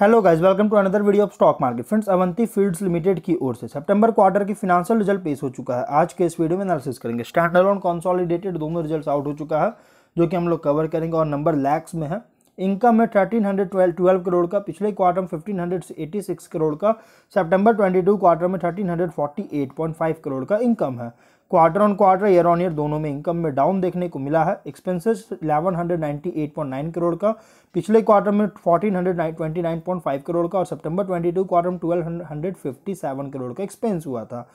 hello guys welcome to another video of stock market friends Avanti Feeds Limited की ओर से सितंबर क्वार्टर की फिनांशियल रिजल्ट पेश हो चुका है आज के इस वीडियो में एनालिसिस करेंगे स्टैंडर्ड और कंसोलिडेटेड दोनों रिजल्ट्स आउट हो चुका है जो कि हम लोग कवर करेंगे और नंबर लैक्स में है इनकम है thirteen hundred twelve twelve crore का पिछले क्वार्टर में fifteen hundred eighty six crore का सितंबर ट्वेंटी टू क्वार्टर में thirteen hundred forty eight point five crore का इनकम है quarter on quarter year on year दोनों में इनकम में डाउन देखने को मिला है एक्सपेंसेस नाइन करोड़ का पिछले क्वार्टर में hundred twenty nine point five crore का और सितंबर टू क्वार्टर में हंड्रेड फिफ्टी सेवन करोड़ का एक्सपेंस हुआ था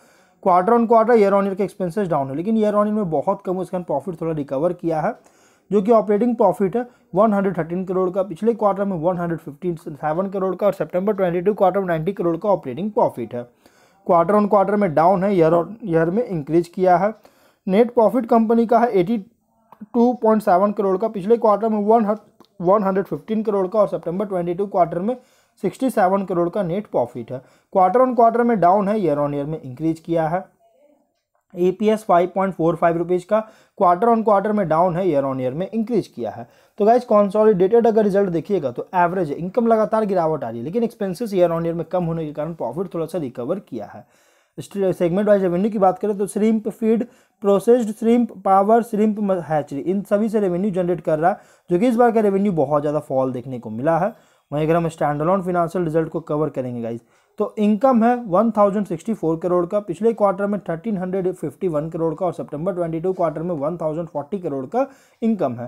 quarter on quarter year on year के एक्सपेंसेस डाउन है लेकिन ईयर ऑन ईयर में बहुत कम उसका प्रॉफिट थोड़ा रिकवर किया है जो कि ऑपरेटिंग प्रॉफिट है 113 करोड़ का पिछले क्वार्टर में 157 करोड़ का और सितंबर 22 क्वार्टर में 90 करोड़ का ऑपरेटिंग प्रॉफिट है क्वार्टर ऑन क्वार्टर में डाउन है ईयर ऑन ईयर में इंक्रीज किया है नेट प्रॉफिट कंपनी का है 82.7 करोड़ का पिछले क्वार्टर में वन वन करोड़ का और सितंबर 22 क्वार्टर में 67 करोड़ का नेट प्रॉफिट है क्वार्टर ऑन क्वार्टर में डाउन है ईयर ऑन ईयर में इंक्रीज किया है E P S five point four five rupees का क्वार्टर ऑन क्वार्टर में डाउन है ईयर ऑन ईयर में इंक्रीज किया है तो गाइज कॉन्सॉलिडेटेड अगर रिजल्ट देखिएगा तो एवरेज इनकम लगातार गिरावट आ रही है लेकिन एक्सपेंसेस ईयर ऑन ईयर में कम होने के कारण प्रॉफिट थोड़ा सा रिकवर किया है सेगमेंट वाइज रेवेन्यू की बात करें तो shrimp feed processed shrimp power shrimp hatchery इन सभी से रेवेन्यू जनरेट कर रहा है जो कि इस बार का रेवेन्यू बहुत ज़्यादा फॉल देखने को मिला है वहीं अगर हम स्टैंडर्ड ऑन फिनेंशियल रिजल्ट को कवर करेंगे गाइज तो इनकम है 1064 करोड़ का पिछले क्वार्टर में 1351 करोड़ का और सितंबर 22 क्वार्टर में 1040 करोड़ का इनकम है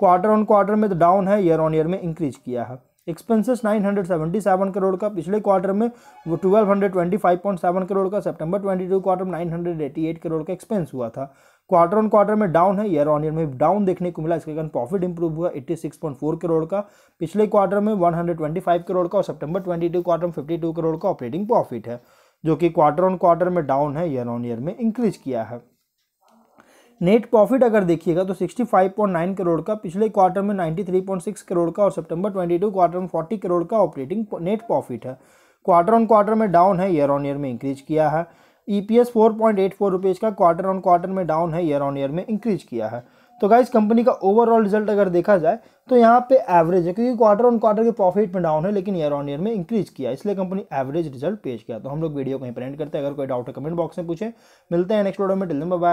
क्वार्टर ऑन क्वार्टर में तो डाउन है ईयर ऑन ईयर में इंक्रीज किया है एक्सपेंसेस 977 करोड़ का पिछले क्वार्टर में वो 1225.7 करोड़ का सितंबर 22 क्वार्टर में 988 करोड़ का एक्सपेंस हुआ था क्वार्टर ऑन क्वार्टर में डाउन है ईयर ऑन ईयर में डाउन देखने को मिला इसके कारण प्रॉफिट इंप्रूव हुआ 86.4 करोड़ का पिछले क्वार्टर में 125 करोड़ का और सितंबर 22 क्वार्टर में 52 करोड़ का ऑपरेटिंग प्रॉफिट है जो कि क्वार्टर ऑन क्वार्टर में डाउन है ईयर ऑन ईयर में इंक्रीज किया है नेट प्रॉफिट अगर देखिएगा तो 65.9 करोड़ का पिछले क्वार्टर में 93.6 करोड़ का और सितंबर 22 क्वार्टर में 40 करोड़ का ऑपरेटिंग नेट प्रॉफिट है क्वार्टर ऑन क्वार्टर में डाउन है ईयर ऑन ईयर में इंक्रीज किया है E P S four point eight four rupees का क्वार्टर ऑन क्वार्टर में डाउन है ईयर ऑन ईयर में इंक्रीज किया है तो गाइज कंपनी का ओवरऑल रिजल्ट अगर देखा जाए तो यहाँ पे एवरेज है क्योंकि क्वार्टर ऑन क्वार्टर के प्रॉफिट में डाउन है लेकिन ईयर ऑन ईयर में इंक्रीज किया इसलिए कंपनी एवरेज रिजल्ट पेश किया तो हम लोग वीडियो को ही करते हैं अगर कोई डाउट है कमेंट बॉक्स में पूछे मिलते हैं नेक्स्ट वीडियो में टिल बाय